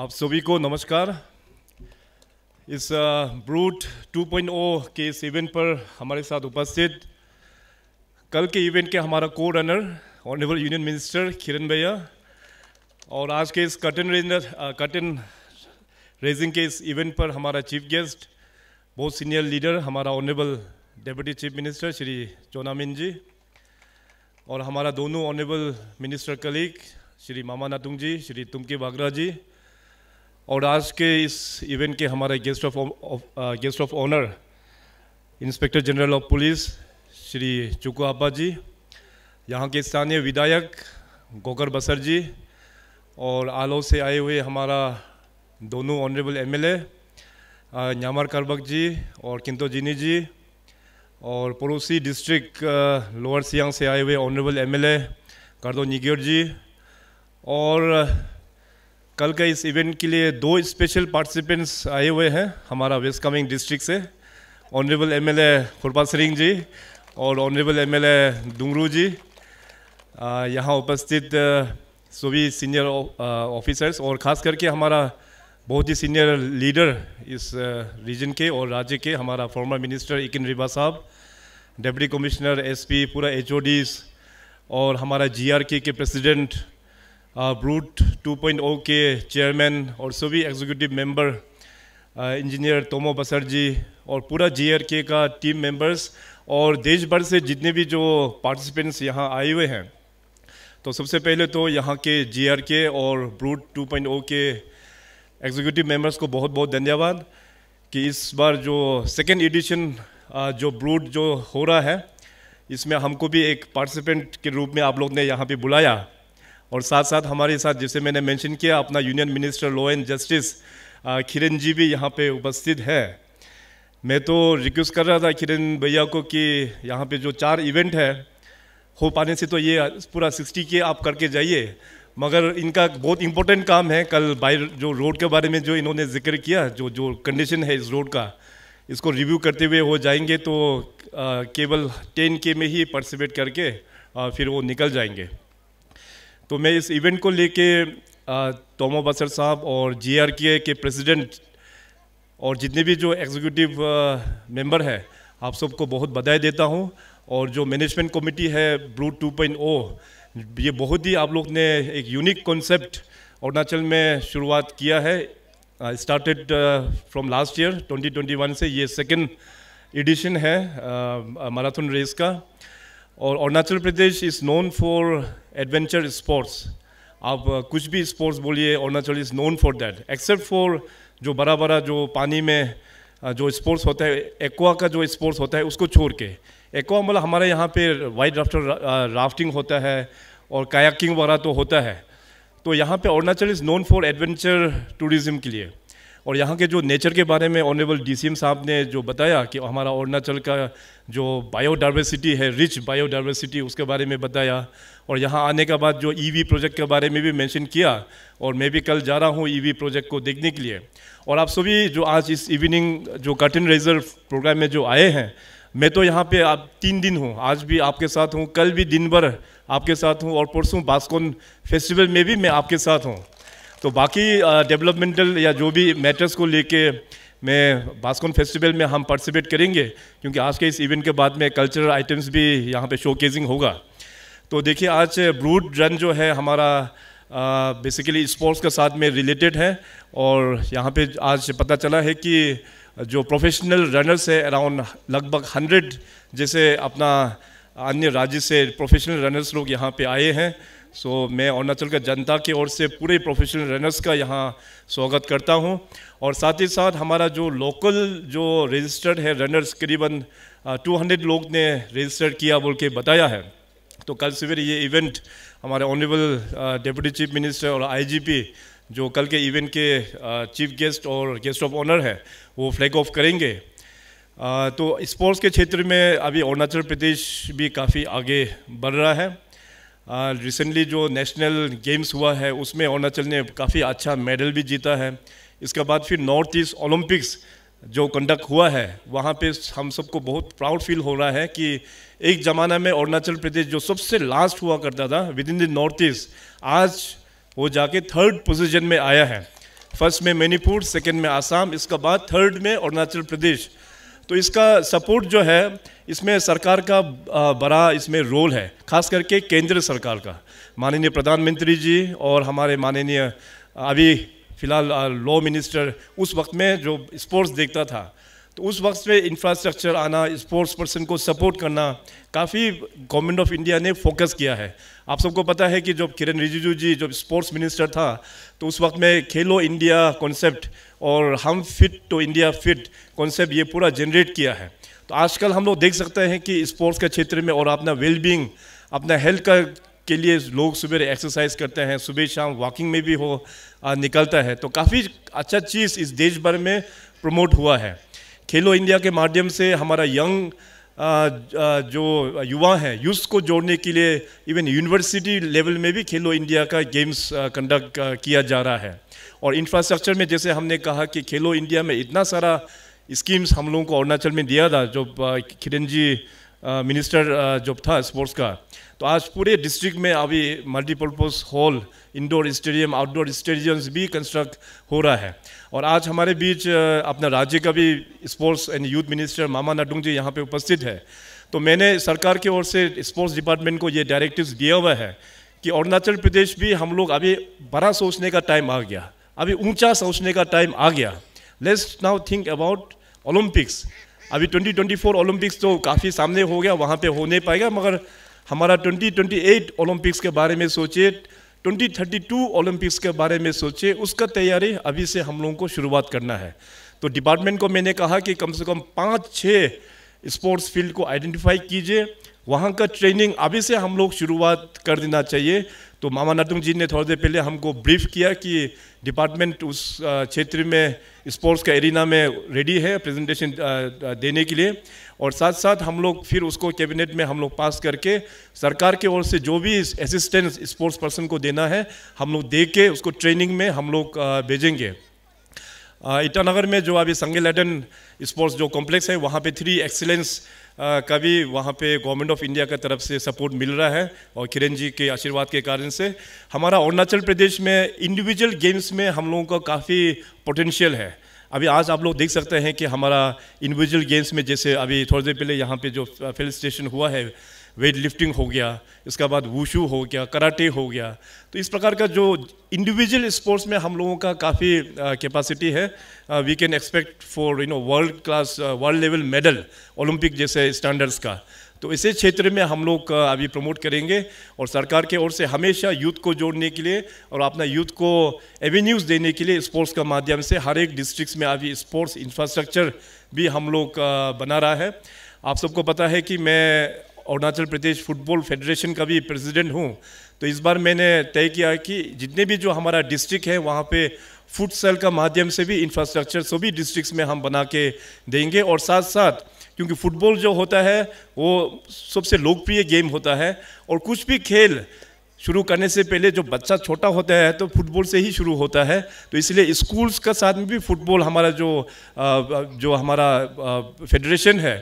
आप सभी को नमस्कार इस ब्रूट 2.0 के इस इवेंट पर हमारे साथ उपस्थित कल के इवेंट के हमारा को runner honourable union minister Kiren भैया और आज के इस कटन रेजर कटन रेजिंग के इस इवेंट पर हमारा चीफ गेस्ट बहुत सीनियर लीडर हमारा honourable deputy chief minister Shri Chowna Mein ji और हमारा दोनों honourable minister colleague Shri Mama Natung ji Shri Tumke Bagra ji और आज के इस इवेंट के हमारे guest of guest of honour inspector general of police Shri Chukhu Apa जी यहाँ के स्थानीय विधायक गोकर बसर जी और आलो से आए हुए हमारा दोनों ऑनरेबल एमएलए न्यामर करबक जी और किंतो जिनी जी और पड़ोसी डिस्ट्रिक्ट लोअर सियांग से आए हुए ऑनरेबल एमएलए करदो निगेर जी और कल का इस इवेंट के लिए दो स्पेशल पार्टिसिपेंट्स आए हुए हैं हमारा वेस्ट कमिंग डिस्ट्रिक्ट से honourable M L Singh ji और ऑनरेबल एम एल जी यहाँ उपस्थित सभी सीनियर ऑफिसर्स और ख़ास करके हमारा बहुत ही सीनियर लीडर इस रीजन के और राज्य के हमारा फॉर्मर मिनिस्टर इकिन रिबा साहब डिप्टी कमिश्नर एसपी पूरा एचओडीस और हमारा जीआरके के president Brute two point O के चेयरमैन और सभी एग्जीक्यूटिव मेंबर इंजीनियर तोमो बसर जी और पूरा के का टीम मेंबर्स और देश भर से जितने भी जो पार्टिसिपेंट्स यहाँ आए हुए हैं तो सबसे पहले तो यहाँ के जीआरके और ब्रूट 2.0 के एग्जीक्यूटिव मेंबर्स को बहुत बहुत धन्यवाद कि इस बार जो सेकेंड एडिशन uh, जो ब्रूट जो हो रहा है इसमें हमको भी एक पार्टिसिपेंट के रूप में आप लोग ने यहाँ पे बुलाया और साथ साथ हमारे साथ जिसे मैंने मेंशन किया अपना union minister law and justice Kiren ji भी यहाँ पे उपस्थित है मैं तो रिक्वेस्ट कर रहा था किरण भैया को कि यहाँ पे जो चार इवेंट है हो पाने से तो ये पूरा सिक्सटी के आप करके जाइए मगर इनका बहुत इम्पोर्टेंट काम है कल बाई जो रोड के बारे में जो इन्होंने जिक्र किया जो जो कंडीशन है इस रोड का इसको रिव्यू करते हुए वो जाएंगे तो आ, केवल टेन के में ही पार्टिसिपेट करके आ, फिर वो निकल जाएंगे तो मैं इस इवेंट को लेके तोमो बसर साहब और जीआरके के प्रेसिडेंट और जितने भी जो एग्जीक्यूटिव मेंबर हैं आप सबको बहुत बधाई देता हूँ और जो मैनेजमेंट कमेटी है ब्लू टू oh, ये बहुत ही आप लोग ने एक यूनिक कॉन्सेप्ट अरुणाचल में शुरुआत किया है स्टार्टेड फ्रॉम लास्ट ईयर 2021 से ये सेकेंड एडिशन है मैराथन रेस का और Arunachal Pradesh is known for adventure sports आप कुछ भी स्पोर्ट्स बोलिए Arunachal is known for that except for जो बड़ा बड़ा जो पानी में जो स्पोर्ट्स होता है एक्वा का जो स्पोर्ट्स होता है उसको छोड़ के एक्वा मतलब हमारे यहाँ पे वाइट राफ्टर राफ्टिंग होता है और कायाकिंग वगैरह तो होता है तो यहाँ पे Arunachal is known for adventure tourism के लिए और यहाँ के जो नेचर के बारे में ऑनरेबल डीसीएम साहब ने जो बताया कि हमारा अरुणाचल का जो बायोडाइवर्सिटी है रिच बायोडाइवर्सिटी उसके बारे में बताया और यहाँ आने के बाद जो ईवी e प्रोजेक्ट के बारे में भी मेंशन किया और मैं भी कल जा रहा हूँ ईवी e प्रोजेक्ट को देखने के लिए और आप सभी जो आज इस इवनिंग जो कर्टन रेजर प्रोग्राम में जो आए हैं मैं तो यहाँ पे आप तीन दिन हूँ आज भी आपके साथ हूँ कल भी दिन भर आपके साथ हूँ और परसों बास्कोन फेस्टिवल में भी मैं आपके साथ हूँ तो बाकी डेवलपमेंटल या जो भी मैटर्स को लेके में बास्कोन फेस्टिवल में हम पार्टिसिपेट करेंगे क्योंकि आज के इस इवेंट के बाद में कल्चरल आइटम्स भी यहाँ पे शोकेजिंग होगा तो देखिए आज ब्रूड रन जो है हमारा बेसिकली स्पोर्ट्स के साथ में रिलेटेड है और यहाँ पे आज पता चला है कि जो प्रोफेशनल रनर्स है अराउंड लगभग हंड्रेड जैसे अपना अन्य राज्य से प्रोफेशनल रनर्स लोग यहाँ पे आए हैं सो so, मैं अरुणाचल का जनता की ओर से पूरे प्रोफेशनल रनर्स का यहाँ स्वागत करता हूँ और साथ ही साथ हमारा जो लोकल जो रजिस्टर्ड है रनर्स करीबन 200 लोग ने रजिस्टर किया बोल के बताया है तो कल सवेरे ये इवेंट हमारे ऑनरेबल डिप्टी चीफ मिनिस्टर और आईजीपी जो कल के इवेंट के चीफ गेस्ट और गेस्ट ऑफ ऑनर है वो फ्लैग ऑफ करेंगे तो स्पोर्ट्स के क्षेत्र में अभी अरुणाचल प्रदेश भी काफ़ी आगे बढ़ रहा है रिसेंटली जो नेशनल गेम्स हुआ है उसमें अरुणाचल ने काफ़ी अच्छा मेडल भी जीता है इसके बाद फिर नॉर्थ ईस्ट ओलंपिक्स जो कंडक्ट हुआ है वहाँ पे हम सबको बहुत प्राउड फील हो रहा है कि एक ज़माना में अरुणाचल प्रदेश जो सबसे लास्ट हुआ करता था within the North East आज वो जाके थर्ड पोजीशन में आया है फर्स्ट में मणिपुर सेकंड में आसाम इसका बाद थर्ड में अरुणाचल प्रदेश तो इसका सपोर्ट जो है इसमें सरकार का बड़ा इसमें रोल है खास करके केंद्र सरकार का माननीय प्रधानमंत्री जी और हमारे माननीय अभी फ़िलहाल लॉ मिनिस्टर उस वक्त में जो स्पोर्ट्स देखता था तो उस वक्त में इंफ्रास्ट्रक्चर आना स्पोर्ट्स पर्सन को सपोर्ट करना काफ़ी गवर्नमेंट ऑफ इंडिया ने फोकस किया है आप सबको पता है कि जब किरण रिजिजू जी जब स्पोर्ट्स मिनिस्टर था तो उस वक्त में खेलो इंडिया कॉन्सेप्ट और हम fit to India fit concept ये पूरा जनरेट किया है तो आजकल हम लोग देख सकते हैं कि स्पोर्ट्स के क्षेत्र में और अपना वेलबींग अपना हेल्थ का के लिए लोग सुबह एक्सरसाइज करते हैं सुबह शाम वॉकिंग में भी हो निकलता है तो काफ़ी अच्छा चीज़ इस देश भर में प्रमोट हुआ है खेलो इंडिया के माध्यम से हमारा यंग जो युवा हैं यूथ को जोड़ने के लिए इवन यूनिवर्सिटी लेवल में भी खेलो इंडिया का गेम्स कंडक्ट किया जा रहा है और इंफ्रास्ट्रक्चर में जैसे हमने कहा कि खेलो इंडिया में इतना सारा स्कीम्स हम लोगों को अरुणाचल में दिया था जो किरण जी मिनिस्टर जो था स्पोर्ट्स का तो आज पूरे डिस्ट्रिक्ट में अभी multipurpose hall indoor stadium outdoor stadiums भी कंस्ट्रक्ट हो रहा है और आज हमारे बीच अपना राज्य का भी sports and youth minister Mama Natung ji यहाँ पे उपस्थित है तो मैंने सरकार की ओर से स्पोर्ट्स डिपार्टमेंट को ये डायरेक्टिव्स दिया हुआ है कि अरुणाचल प्रदेश भी हम लोग अभी बड़ा सोचने का टाइम आ गया अभी ऊंचा सोचने का टाइम आ गया let's now think about Olympics अभी 2024 ओलंपिक्स तो काफ़ी सामने हो गया वहाँ पे हो नहीं पाएगा मगर हमारा 2028 ओलंपिक्स के बारे में सोचिए 2032 ओलंपिक्स के बारे में सोचिए उसका तैयारी अभी से हम लोगों को शुरुआत करना है तो डिपार्टमेंट को मैंने कहा कि कम से कम पाँच छः स्पोर्ट्स फील्ड को आइडेंटिफाई कीजिए वहाँ का ट्रेनिंग अभी से हम लोग शुरुआत कर देना चाहिए तो मामा नटुंग जी ने थोड़ी देर पहले हमको ब्रीफ किया कि डिपार्टमेंट उस क्षेत्र में स्पोर्ट्स का एरिना में रेडी है प्रेजेंटेशन देने के लिए और साथ साथ हम लोग फिर उसको कैबिनेट में हम लोग पास करके सरकार की ओर से जो भी असिस्टेंस स्पोर्ट्स पर्सन को देना है हम लोग दे के उसको ट्रेनिंग में हम लोग भेजेंगे ईटानगर में जो अभी संगे लैडन स्पोर्ट्स जो कॉम्प्लेक्स है वहाँ पर थ्री एक्सीलेंस का भी वहाँ पे गवर्नमेंट ऑफ इंडिया का तरफ से सपोर्ट मिल रहा है और किरण जी के आशीर्वाद के कारण से हमारा अरुणाचल प्रदेश में इंडिविजुअल गेम्स में हम लोगों का काफ़ी पोटेंशियल है अभी आज आप लोग देख सकते हैं कि हमारा इंडिविजुअल गेम्स में जैसे अभी थोड़ी देर पहले यहाँ पे जो फिल स्टेशन हुआ है वेट लिफ्टिंग हो गया इसके बाद वूशू हो गया कराटे हो गया तो इस प्रकार का जो इंडिविजुअल स्पोर्ट्स में हम लोगों का काफ़ी कैपेसिटी है we can expect for you know world class world level medal Olympic जैसे स्टैंडर्ड्स का तो इसे क्षेत्र में हम लोग अभी प्रमोट करेंगे और सरकार के ओर से हमेशा यूथ को जोड़ने के लिए और अपना यूथ को एवेन्यूज़ देने के लिए स्पोर्ट्स का माध्यम से हर एक डिस्ट्रिक्ट में अभी स्पोर्ट्स इंफ्रास्ट्रक्चर भी हम लोग बना रहा है आप सबको पता है कि मैं अरुणाचल प्रदेश फुटबॉल फेडरेशन का भी प्रेसिडेंट हूँ तो इस बार मैंने तय किया कि जितने भी जो हमारा डिस्ट्रिक्ट है वहाँ पे फूड सेल का माध्यम से भी इंफ्रास्ट्रक्चर सभी डिस्ट्रिक्ट्स में हम बना के देंगे और साथ साथ क्योंकि फुटबॉल जो होता है वो सबसे लोकप्रिय गेम होता है और कुछ भी खेल शुरू करने से पहले जो बच्चा छोटा होता है तो फुटबॉल से ही शुरू होता है तो इसलिए स्कूल्स का साथ में भी फुटबॉल हमारा जो जो हमारा फेडरेशन है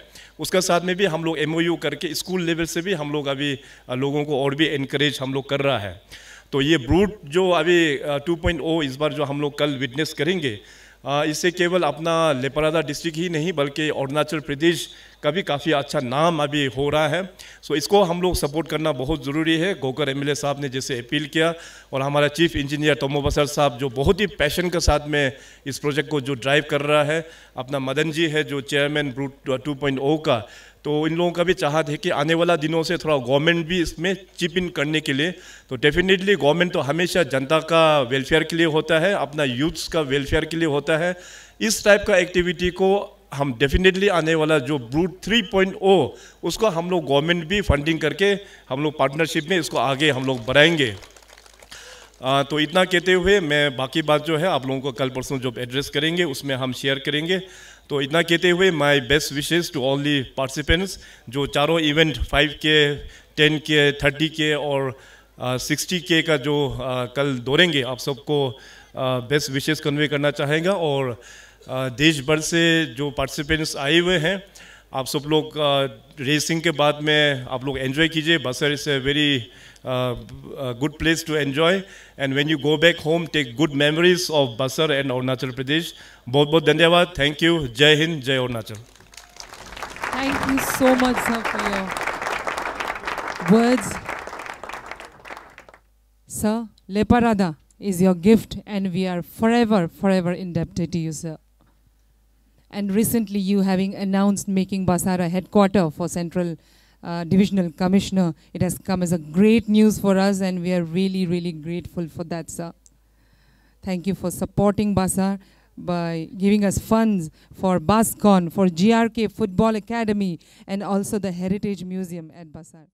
उसका साथ में भी हम लोग एम करके स्कूल लेवल से भी हम लोग अभी लोगों को और भी इनक्रेज हम लोग कर रहा है तो ये ब्रूट जो अभी 2.0 इस बार जो हम लोग कल विटनेस करेंगे इससे केवल अपना लेपरादा डिस्ट्रिक्ट ही नहीं बल्कि अरुणाचल प्रदेश का भी काफ़ी अच्छा नाम अभी हो रहा है सो इसको हम लोग सपोर्ट करना बहुत ज़रूरी है गोकर एम साहब ने जैसे अपील किया और हमारा चीफ इंजीनियर तोमो बसर साहब जो बहुत ही पैशन के साथ में इस प्रोजेक्ट को जो ड्राइव कर रहा है अपना मदन जी है जो चेयरमैन ब्रूट टू का तो इन लोगों का भी चाहत है कि आने वाला दिनों से थोड़ा गवर्नमेंट भी इसमें चिप इन करने के लिए तो डेफिनेटली गवर्नमेंट तो हमेशा जनता का वेलफेयर के लिए होता है अपना यूथ्स का वेलफेयर के लिए होता है इस टाइप का एक्टिविटी को हम डेफिनेटली आने वाला जो ब्रूट 3.0 उसको हम लोग गवर्नमेंट भी फंडिंग करके हम लोग पार्टनरशिप में इसको आगे हम लोग बढ़ाएंगे आ, तो इतना कहते हुए मैं बाकी बात जो है आप लोगों को कल परसों जो एड्रेस करेंगे उसमें हम शेयर करेंगे तो इतना कहते हुए my best wishes to all the participants जो चारों इवेंट 5 के 10 के 30 के और सिक्सटी के का जो आ, कल दौड़ेंगे आप सबको बेस्ट विशेस कन्वे करना चाहेंगे और देश भर से जो पार्टिसिपेंट्स आए हुए हैं आप सब लोग रेसिंग के बाद में आप लोग एंजॉय कीजिए Basar is a very good place to enjoy and when you go back home take good memories of Basar and Arunachal Pradesh बहुत बहुत धन्यवाद थैंक यू जय हिंद जय Arunachal thank you so much sir for your is your gift and we are forever forever forever indebted to and recently you having announced making Basara headquarter for Central uh, Divisional Commissioner. It has come as a great news for us and we are really, really grateful for that, sir. Thank you for supporting Basar by giving us funds for BasCon, for GRK Football Academy, and also the Heritage Museum at Basar.